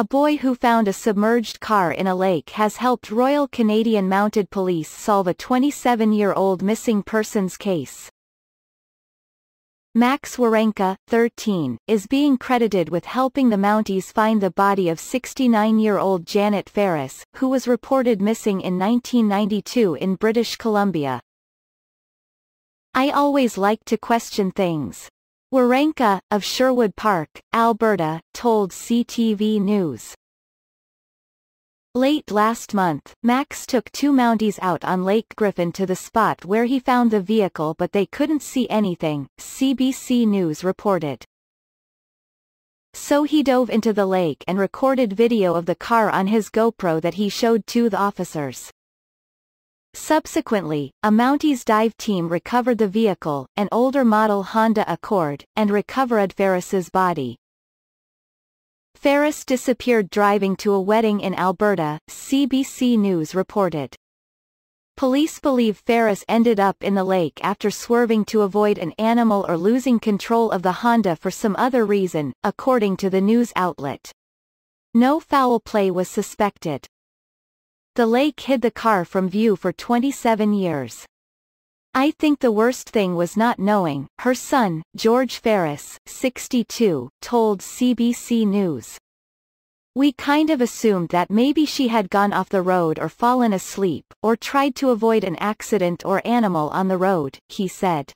A boy who found a submerged car in a lake has helped Royal Canadian Mounted Police solve a 27-year-old missing persons case. Max Warenka, 13, is being credited with helping the Mounties find the body of 69-year-old Janet Ferris, who was reported missing in 1992 in British Columbia. I always like to question things. Warenka, of Sherwood Park, Alberta, told CTV News. Late last month, Max took two Mounties out on Lake Griffin to the spot where he found the vehicle but they couldn't see anything, CBC News reported. So he dove into the lake and recorded video of the car on his GoPro that he showed to the officers. Subsequently, a Mounties dive team recovered the vehicle, an older model Honda Accord, and recovered Ferris's body. Ferris disappeared driving to a wedding in Alberta, CBC News reported. Police believe Ferris ended up in the lake after swerving to avoid an animal or losing control of the Honda for some other reason, according to the news outlet. No foul play was suspected. The lake hid the car from view for 27 years. I think the worst thing was not knowing, her son, George Ferris, 62, told CBC News. We kind of assumed that maybe she had gone off the road or fallen asleep, or tried to avoid an accident or animal on the road, he said.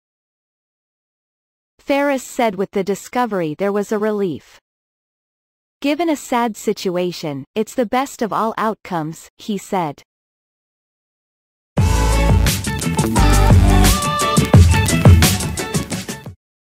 Ferris said with the discovery there was a relief. Given a sad situation, it's the best of all outcomes, he said.